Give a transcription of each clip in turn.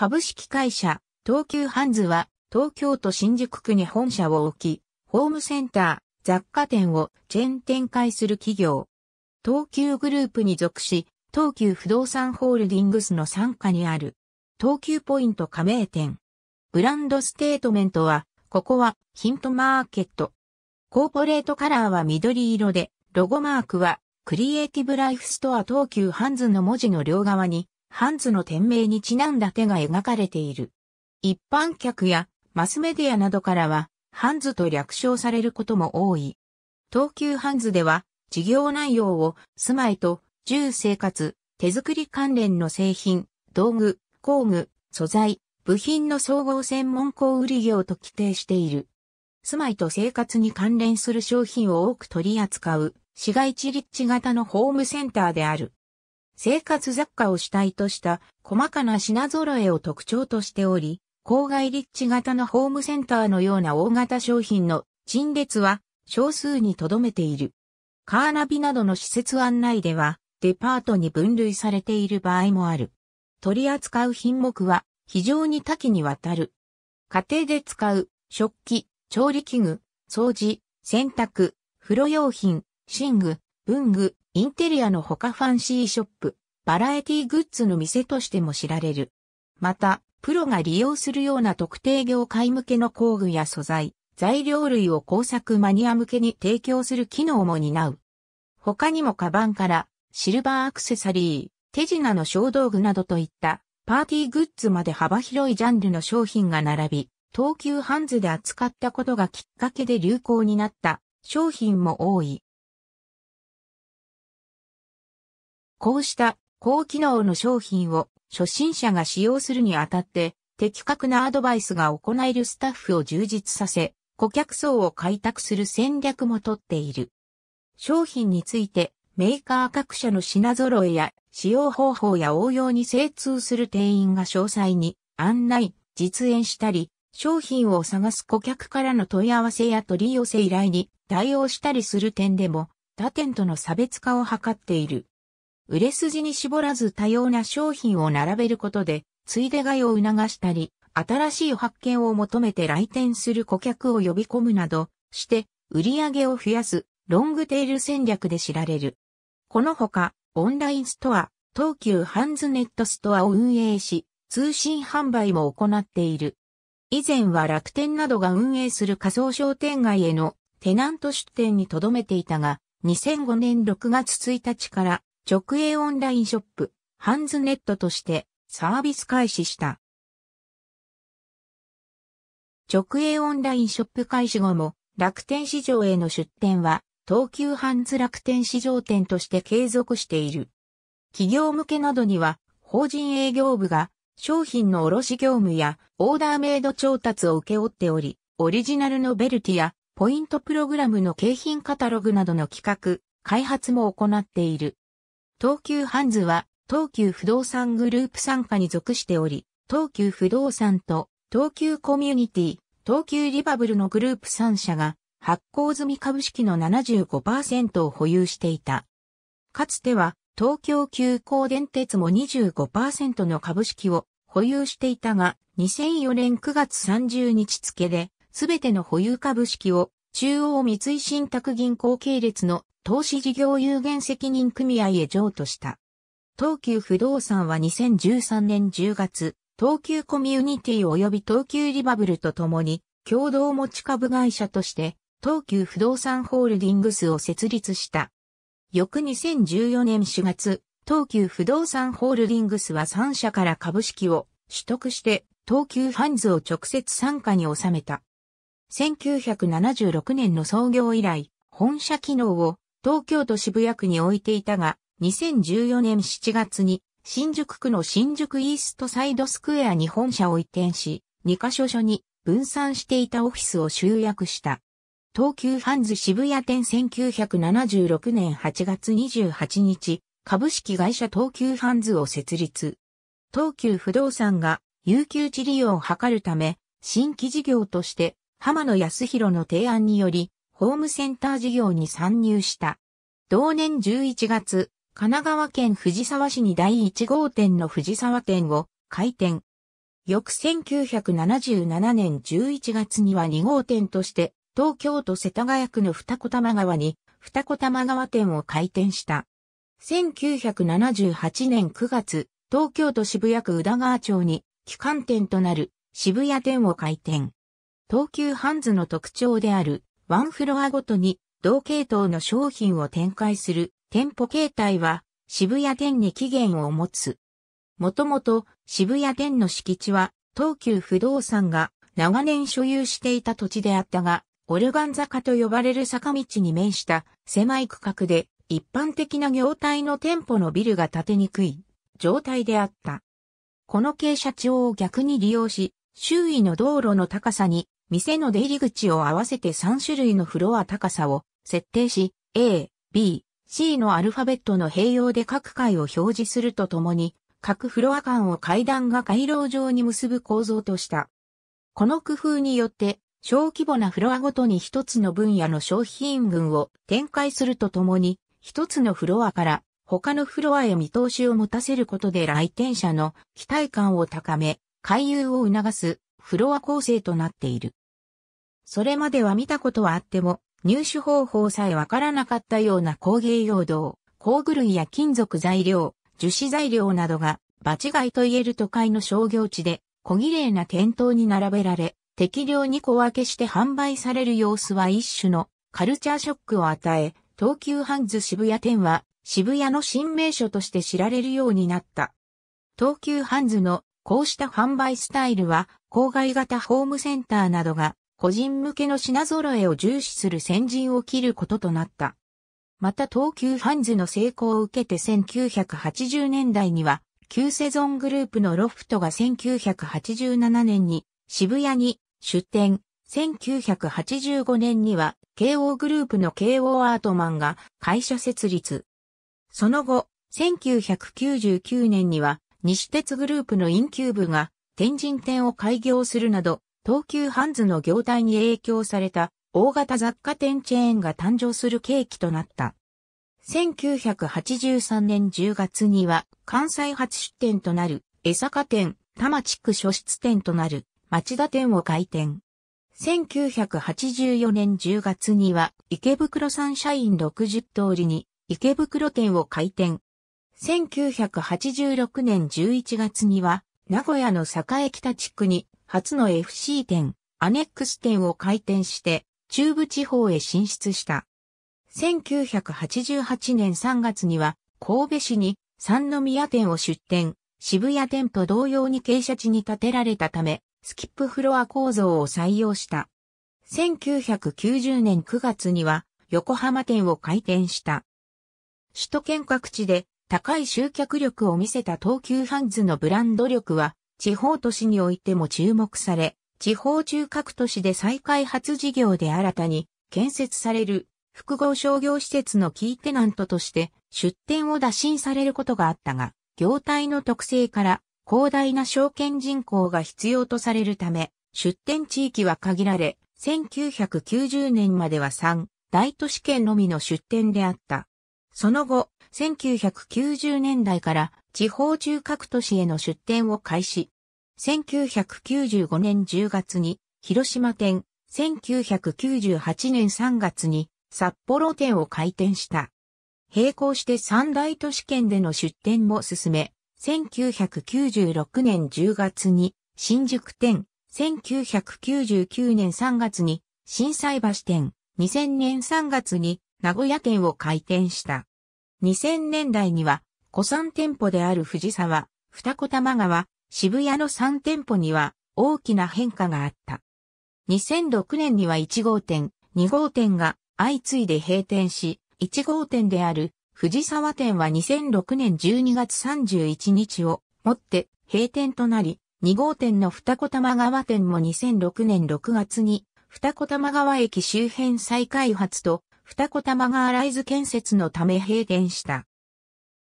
株式会社、東急ハンズは、東京都新宿区に本社を置き、ホームセンター、雑貨店をチェーン展開する企業。東急グループに属し、東急不動産ホールディングスの傘下にある、東急ポイント加盟店。ブランドステートメントは、ここはヒントマーケット。コーポレートカラーは緑色で、ロゴマークは、クリエイティブライフストア東急ハンズの文字の両側に、ハンズの店名にちなんだ手が描かれている。一般客やマスメディアなどからは、ハンズと略称されることも多い。東急ハンズでは、事業内容を住まいと住生活、手作り関連の製品、道具、工具、素材、部品の総合専門工売業と規定している。住まいと生活に関連する商品を多く取り扱う市街地立地型のホームセンターである。生活雑貨を主体とした細かな品揃えを特徴としており、郊外立地型のホームセンターのような大型商品の陳列は少数にとどめている。カーナビなどの施設案内ではデパートに分類されている場合もある。取り扱う品目は非常に多岐にわたる。家庭で使う食器、調理器具、掃除、洗濯、風呂用品、寝具、文具、インテリアの他ファンシーショップ、バラエティグッズの店としても知られる。また、プロが利用するような特定業界向けの工具や素材、材料類を工作マニア向けに提供する機能も担う。他にもカバンから、シルバーアクセサリー、手品の小道具などといった、パーティーグッズまで幅広いジャンルの商品が並び、東急ハンズで扱ったことがきっかけで流行になった商品も多い。こうした高機能の商品を初心者が使用するにあたって的確なアドバイスが行えるスタッフを充実させ、顧客層を開拓する戦略もとっている。商品についてメーカー各社の品揃えや使用方法や応用に精通する店員が詳細に案内、実演したり、商品を探す顧客からの問い合わせや取り寄せ依頼に対応したりする点でも、他店との差別化を図っている。売れ筋に絞らず多様な商品を並べることで、ついで買いを促したり、新しい発見を求めて来店する顧客を呼び込むなどして、売り上げを増やすロングテール戦略で知られる。このほか、オンラインストア、東急ハンズネットストアを運営し、通信販売も行っている。以前は楽天などが運営する仮想商店街へのテナント出店に留めていたが、2005年6月1日から直営オンラインショップ、ハンズネットとしてサービス開始した。直営オンラインショップ開始後も楽天市場への出店は東急ハンズ楽天市場店として継続している。企業向けなどには法人営業部が商品の卸業務やオーダーメイド調達を請け負っており、オリジナルのベルティやポイントプログラムの景品カタログなどの企画、開発も行っている。東急ハンズは、東急不動産グループ参加に属しており、東急不動産と東急コミュニティ、東急リバブルのグループ3社が発行済み株式の75%を保有していた。かつては東京急行電鉄も25%の株式を保有していたが、2004年9月30日付で、すべての保有株式を中央三井信託銀行系列の投資事業有限責任組合へ譲渡した。東急不動産は2013年10月、東急コミュニティ及び東急リバブルと共に共同持ち株会社として東急不動産ホールディングスを設立した。翌2014年4月、東急不動産ホールディングスは3社から株式を取得して東急ファンズを直接参加に収めた。1976年の創業以来、本社機能を東京都渋谷区に置いていたが、2014年7月に新宿区の新宿イーストサイドスクエアに本社を移転し、2カ所所に分散していたオフィスを集約した。東急ハンズ渋谷店1976年8月28日、株式会社東急ハンズを設立。東急不動産が有給地利用を図るため、新規事業として浜野康弘の提案により、ホームセンター事業に参入した。同年11月、神奈川県藤沢市に第1号店の藤沢店を開店。翌1977年11月には2号店として、東京都世田谷区の二子玉川に、二子玉川店を開店した。1978年9月、東京都渋谷区宇田川町に、旗艦店となる渋谷店を開店。東急ハンズの特徴である、ワンフロアごとに同系統の商品を展開する店舗形態は渋谷店に起源を持つ。もともと渋谷店の敷地は東急不動産が長年所有していた土地であったが、オルガン坂と呼ばれる坂道に面した狭い区画で一般的な業態の店舗のビルが建てにくい状態であった。この傾斜地を逆に利用し、周囲の道路の高さに店の出入り口を合わせて3種類のフロア高さを設定し、A、B、C のアルファベットの併用で各階を表示するとともに、各フロア間を階段が回廊状に結ぶ構造とした。この工夫によって、小規模なフロアごとに一つの分野の商品群を展開するとともに、一つのフロアから他のフロアへ見通しを持たせることで来店者の期待感を高め、回遊を促すフロア構成となっている。それまでは見たことはあっても、入手方法さえわからなかったような工芸用道、工具類や金属材料、樹脂材料などが、場違いと言える都会の商業地で、小綺麗な店頭に並べられ、適量に小分けして販売される様子は一種のカルチャーショックを与え、東急ハンズ渋谷店は渋谷の新名所として知られるようになった。東急ハンズのこうした販売スタイルは、郊外型ホームセンターなどが個人向けの品揃えを重視する先陣を切ることとなった。また東急ハンズの成功を受けて1980年代には、旧セゾングループのロフトが1987年に渋谷に出店、1985年には慶応グループの慶応アートマンが会社設立。その後、1999年には西鉄グループのインキューブが天神店を開業するなど、東急ハンズの業態に影響された大型雑貨店チェーンが誕生する契機となった。1983年10月には関西初出店となる江坂店、多摩地区初出店となる町田店を開店。1984年10月には池袋サンシャイン60通りに池袋店を開店。1986年11月には名古屋の栄北地区に初の FC 店、アネックス店を開店して、中部地方へ進出した。1988年3月には、神戸市に三宮店を出店、渋谷店と同様に傾斜地に建てられたため、スキップフロア構造を採用した。1990年9月には、横浜店を開店した。首都圏各地で高い集客力を見せた東急ハンズのブランド力は地方都市においても注目され、地方中核都市で再開発事業で新たに建設される複合商業施設のキーテナントとして出店を打診されることがあったが、業態の特性から広大な証券人口が必要とされるため、出店地域は限られ、1990年までは3大都市圏のみの出店であった。その後、1990年代から地方中核都市への出店を開始。1995年10月に広島店、1998年3月に札幌店を開店した。並行して三大都市圏での出店も進め、1996年10月に新宿店、1999年3月に新斎橋店、2000年3月に名古屋店を開店した。2000年代には古参店舗である藤沢、二子玉川、渋谷の三店舗には大きな変化があった。2006年には1号店、2号店が相次いで閉店し、1号店である藤沢店は2006年12月31日をもって閉店となり、2号店の二子玉川店も2006年6月に二子玉川駅周辺再開発と二子玉川ライズ建設のため閉店した。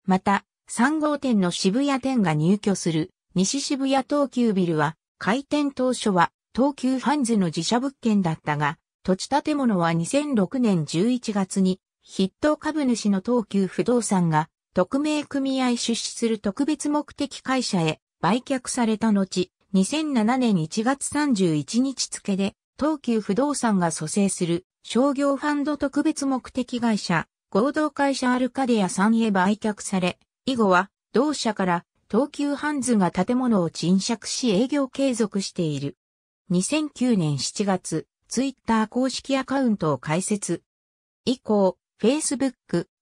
また、3号店の渋谷店が入居する西渋谷東急ビルは、開店当初は東急ファンズの自社物件だったが、土地建物は2006年11月に筆頭株主の東急不動産が特命組合出資する特別目的会社へ売却された後、2007年1月31日付で東急不動産が蘇生する商業ファンド特別目的会社合同会社アルカディアさんへ売却され、以後は同社から東急ハンズが建物を賃借し営業継続している。2009年7月、ツイッター公式アカウントを開設。以降、Facebook、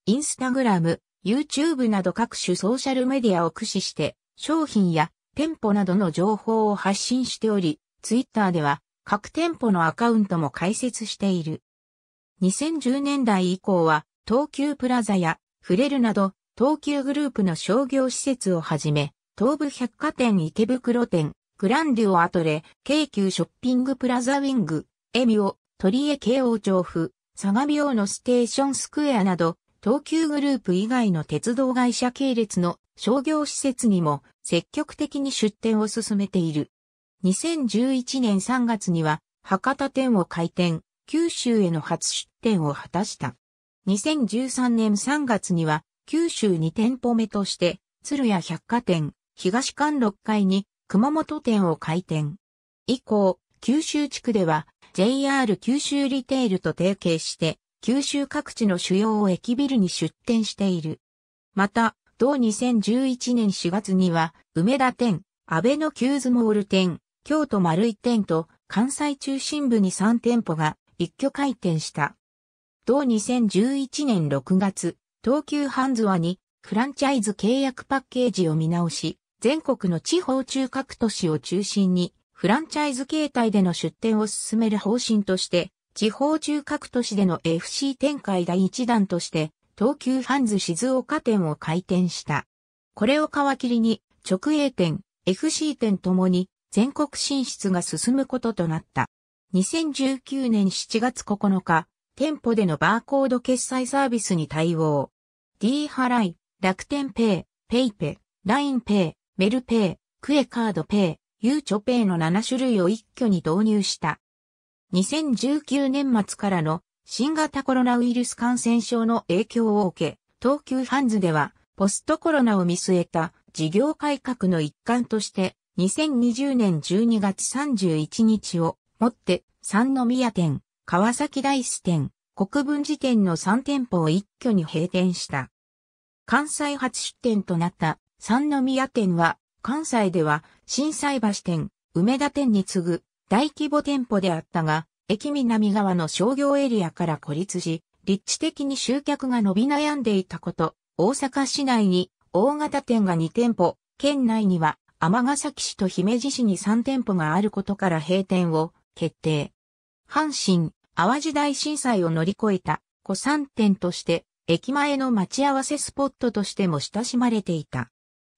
Instagram、YouTube など各種ソーシャルメディアを駆使して、商品や店舗などの情報を発信しており、ツイッターでは各店舗のアカウントも開設している。2010年代以降は東急プラザやフレルなど東急グループの商業施設をはじめ、東武百貨店池袋店、グランデュオアトレ、京急ショッピングプラザウィング、エミオ、鳥江京王調布、相模大野ステーションスクエアなど、東急グループ以外の鉄道会社系列の商業施設にも積極的に出店を進めている。2011年3月には博多店を開店、九州への初出店を果たした。2013年3月には、九州に店舗目として、鶴屋百貨店、東館6階に熊本店を開店。以降、九州地区では JR 九州リテールと提携して、九州各地の主要駅ビルに出店している。また、同2011年4月には、梅田店、安倍のキューズモール店、京都丸井店と関西中心部に3店舗が一挙開店した。同2011年6月、東急ハンズはにフランチャイズ契約パッケージを見直し、全国の地方中核都市を中心にフランチャイズ形態での出店を進める方針として、地方中核都市での FC 展開第1弾として、東急ハンズ静岡店を開店した。これを皮切りに、直営店、FC 店ともに全国進出が進むこととなった。2019年7月9日、店舗でのバーコード決済サービスに対応。D 払い、楽天ペイ、ペイペ、イ i n ペイ、メルペイ、クエカードペイ、ゆうちょペイの7種類を一挙に導入した。2019年末からの新型コロナウイルス感染症の影響を受け、東急ハンズではポストコロナを見据えた事業改革の一環として2020年12月31日をもって三宮店、川崎大師店、国分寺店の3店舗を一挙に閉店した。関西初出店となった三宮店は、関西では震災橋店、梅田店に次ぐ大規模店舗であったが、駅南側の商業エリアから孤立し、立地的に集客が伸び悩んでいたこと、大阪市内に大型店が2店舗、県内には尼崎市と姫路市に3店舗があることから閉店を決定。阪神、淡路大震災を乗り越えた古参店として駅前の待ち合わせスポットとしても親しまれていた。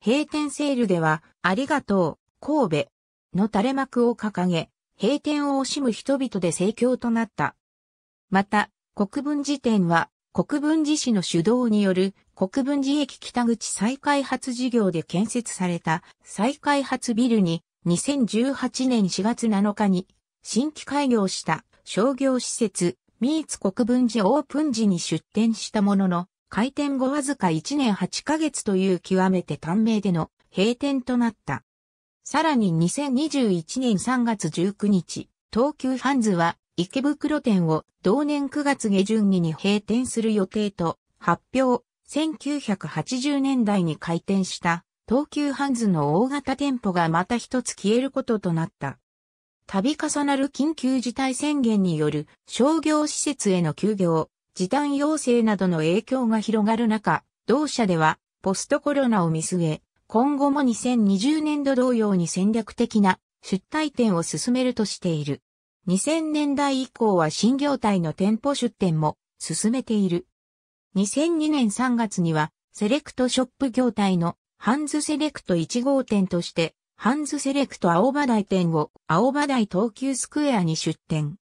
閉店セールではありがとう神戸の垂れ幕を掲げ閉店を惜しむ人々で盛況となった。また国分寺店は国分寺市の主導による国分寺駅北口再開発事業で建設された再開発ビルに2018年4月7日に新規開業した。商業施設、ミーツ国分寺オープン時に出店したものの、開店後わずか1年8ヶ月という極めて短命での閉店となった。さらに2021年3月19日、東急ハンズは池袋店を同年9月下旬に閉店する予定と発表、1980年代に開店した東急ハンズの大型店舗がまた一つ消えることとなった。度重なる緊急事態宣言による商業施設への休業、時短要請などの影響が広がる中、同社ではポストコロナを見据え、今後も2020年度同様に戦略的な出退店を進めるとしている。2000年代以降は新業態の店舗出店も進めている。2002年3月にはセレクトショップ業態のハンズセレクト1号店としてハンズセレクト青葉台店を青葉台東急スクエアに出店。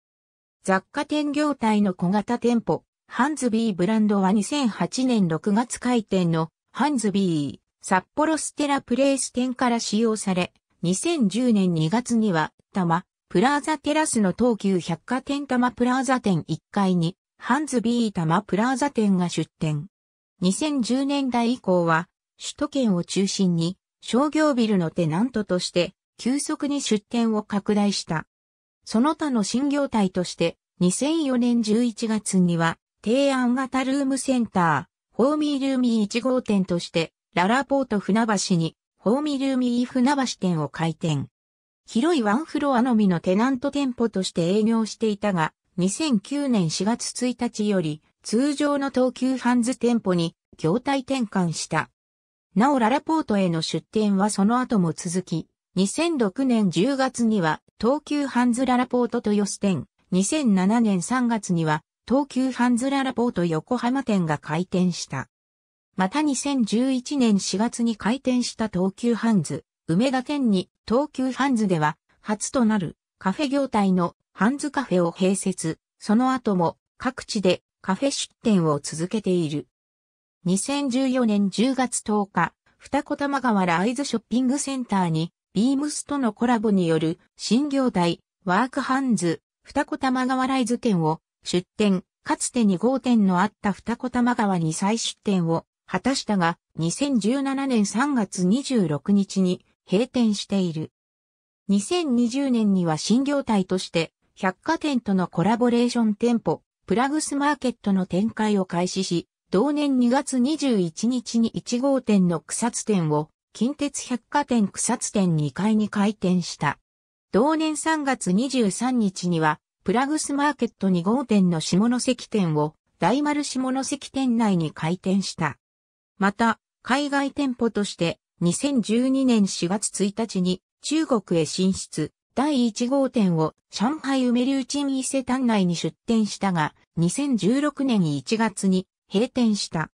雑貨店業態の小型店舗、ハンズビーブランドは2008年6月開店のハンズビー札幌ステラプレイス店から使用され、2010年2月には多摩プラザテラスの東急百貨店多摩プラザ店1階にハンズビー多摩プラザ店が出店。2010年代以降は首都圏を中心に商業ビルのテナントとして急速に出店を拡大した。その他の新業態として2004年11月には提案型ルームセンター、ホーミールーミー1号店としてララポート船橋にホーミールーミー船橋店を開店。広いワンフロアのみのテナント店舗として営業していたが、2009年4月1日より通常の東急ハンズ店舗に業態転換した。なおララポートへの出店はその後も続き、2006年10月には東急ハンズララポート豊洲店、2007年3月には東急ハンズララポート横浜店が開店した。また2011年4月に開店した東急ハンズ、梅田店に東急ハンズでは初となるカフェ業態のハンズカフェを併設、その後も各地でカフェ出店を続けている。2014年10月10日、二子玉川ライズショッピングセンターに、ビームスとのコラボによる新業態、ワークハンズ、二子玉川ライズ店を出店、かつて2号店のあった二子玉川に再出店を果たしたが、2017年3月26日に閉店している。2020年には新業態として、百貨店とのコラボレーション店舗、プラグスマーケットの展開を開始し、同年2月21日に1号店の草津店を近鉄百貨店草津店2階に開店した。同年3月23日にはプラグスマーケット2号店の下関店を大丸下関店内に開店した。また、海外店舗として2012年4月1日に中国へ進出、第1号店を上海梅流鎮伊勢丹内に出店したが、2016年1月に閉店した。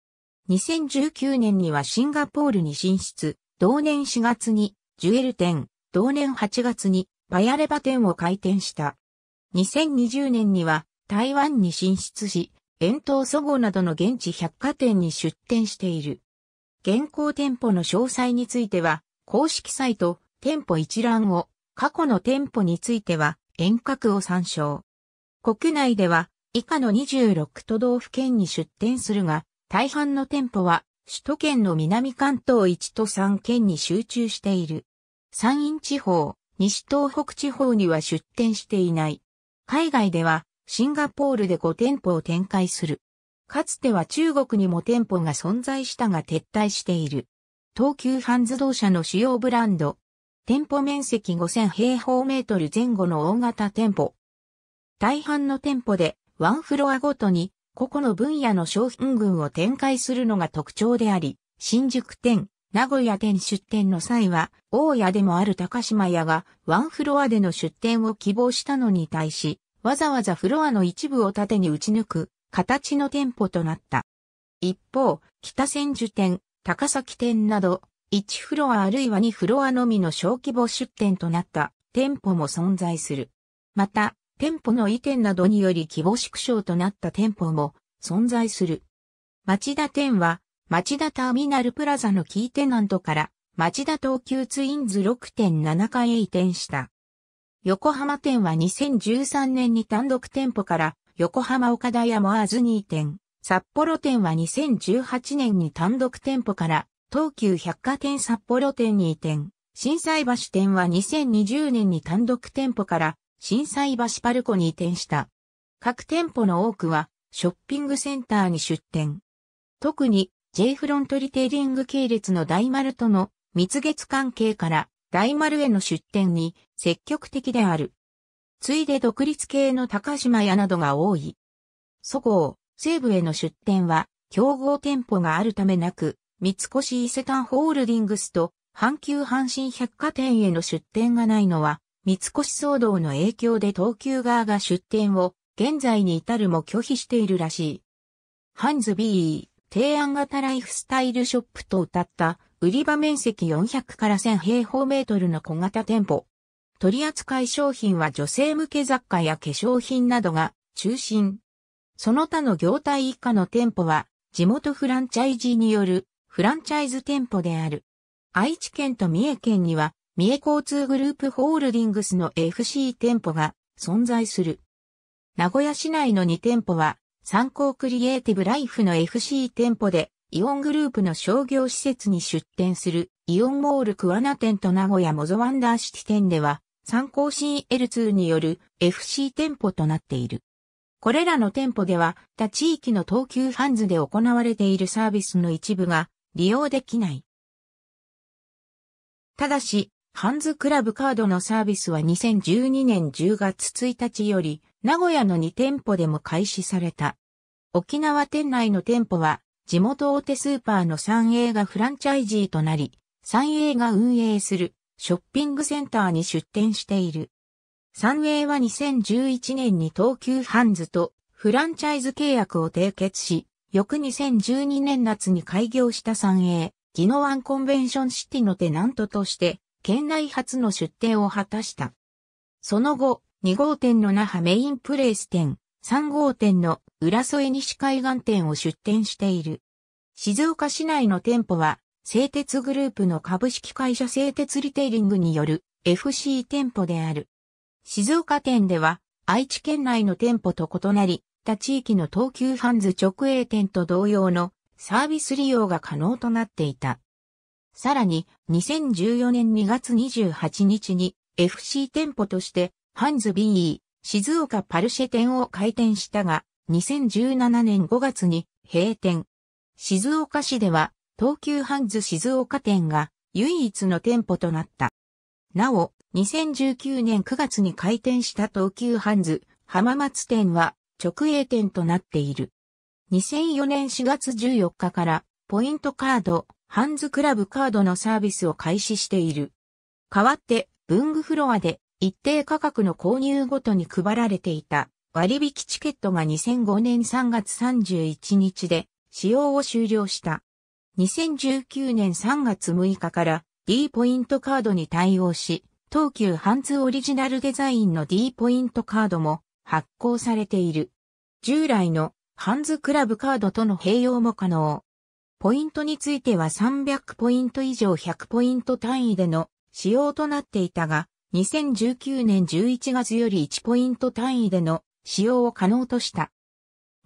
2019年にはシンガポールに進出、同年4月にジュエル店、同年8月にパヤレバ店を開店した。2020年には台湾に進出し、遠東祖ごなどの現地百貨店に出店している。現行店舗の詳細については、公式サイト、店舗一覧を、過去の店舗については、遠隔を参照。国内では、以下の26都道府県に出店するが、大半の店舗は首都圏の南関東1都3県に集中している。山陰地方、西東北地方には出店していない。海外ではシンガポールで5店舗を展開する。かつては中国にも店舗が存在したが撤退している。東急ハン自動車の主要ブランド。店舗面積5000平方メートル前後の大型店舗。大半の店舗でワンフロアごとに個々の分野の商品群を展開するのが特徴であり、新宿店、名古屋店出店の際は、大屋でもある高島屋がワンフロアでの出店を希望したのに対し、わざわざフロアの一部を縦に打ち抜く形の店舗となった。一方、北千住店、高崎店など、1フロアあるいは2フロアのみの小規模出店となった店舗も存在する。また、店舗の移転などにより規模縮小となった店舗も存在する。町田店は、町田ターミナルプラザのキーテナントから町田東急ツインズ6.7階へ移転した。横浜店は2013年に単独店舗から横浜岡田屋モアーズに移転。札幌店は2018年に単独店舗から東急百貨店札幌店に移転。震災橋店は2020年に単独店舗から震災橋パルコに移転した。各店舗の多くはショッピングセンターに出店。特に J フロントリテイリング系列の大丸との蜜月関係から大丸への出店に積極的である。ついで独立系の高島屋などが多い。そごう、西部への出店は競合店舗があるためなく、三越伊勢丹ホールディングスと阪急阪神百貨店への出店がないのは三越騒動の影響で東急側が出店を現在に至るも拒否しているらしい。ハンズ b 提案型ライフスタイルショップと謳った売り場面積400から1000平方メートルの小型店舗。取扱い商品は女性向け雑貨や化粧品などが中心。その他の業態以下の店舗は地元フランチャイジーによるフランチャイズ店舗である。愛知県と三重県には三重交通グループホールディングスの FC 店舗が存在する。名古屋市内の2店舗は、参考クリエイティブライフの FC 店舗で、イオングループの商業施設に出店する、イオンモール桑名店と名古屋モゾワンダーシティ店では、参考 CL2 による FC 店舗となっている。これらの店舗では、他地域の東急ハンズで行われているサービスの一部が利用できない。ただし、ハンズクラブカードのサービスは2012年10月1日より、名古屋の2店舗でも開始された。沖縄店内の店舗は、地元大手スーパーの三映がフランチャイジーとなり、三映が運営するショッピングセンターに出店している。三映は2011年に東急ハンズとフランチャイズ契約を締結し、翌2012年夏に開業した三映、ギノワンコンベンションシティのテナントとして県内初の出店を果たした。その後、2号店の那覇メインプレイス店、3号店の浦添西海岸店を出店している。静岡市内の店舗は、製鉄グループの株式会社製鉄リテイリングによる FC 店舗である。静岡店では、愛知県内の店舗と異なり、他地域の東急ハンズ直営店と同様のサービス利用が可能となっていた。さらに、2014年2月28日に FC 店舗としてハンズ BE 静岡パルシェ店を開店したが、2017年5月に閉店。静岡市では東急ハンズ静岡店が唯一の店舗となった。なお、2019年9月に開店した東急ハンズ浜松店は直営店となっている。2004年4月14日からポイントカードハンズクラブカードのサービスを開始している。代わって、文具フロアで一定価格の購入ごとに配られていた割引チケットが2005年3月31日で使用を終了した。2019年3月6日から D ポイントカードに対応し、東急ハンズオリジナルデザインの D ポイントカードも発行されている。従来のハンズクラブカードとの併用も可能。ポイントについては300ポイント以上100ポイント単位での使用となっていたが、2019年11月より1ポイント単位での使用を可能とした。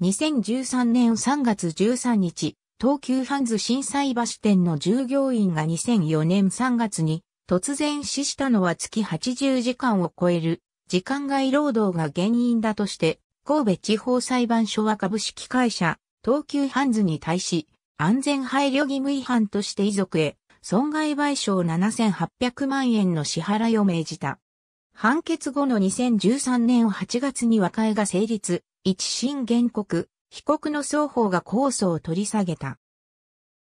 2013年3月13日、東急ハンズ震災橋店の従業員が2004年3月に突然死したのは月80時間を超える時間外労働が原因だとして、神戸地方裁判所は株式会社東急ハンズに対し、安全配慮義務違反として遺族へ損害賠償7800万円の支払いを命じた。判決後の2013年8月に和解が成立、一審原告、被告の双方が控訴を取り下げた。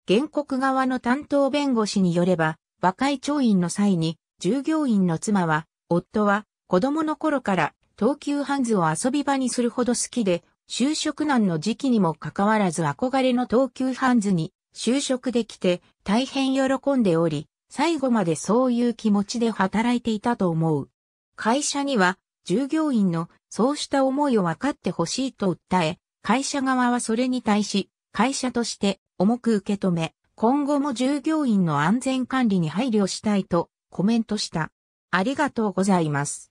原告側の担当弁護士によれば、和解調印の際に、従業員の妻は、夫は、子供の頃から、東急ハンズを遊び場にするほど好きで、就職難の時期にもかかわらず憧れの東急ハンズに就職できて大変喜んでおり、最後までそういう気持ちで働いていたと思う。会社には従業員のそうした思いを分かってほしいと訴え、会社側はそれに対し、会社として重く受け止め、今後も従業員の安全管理に配慮したいとコメントした。ありがとうございます。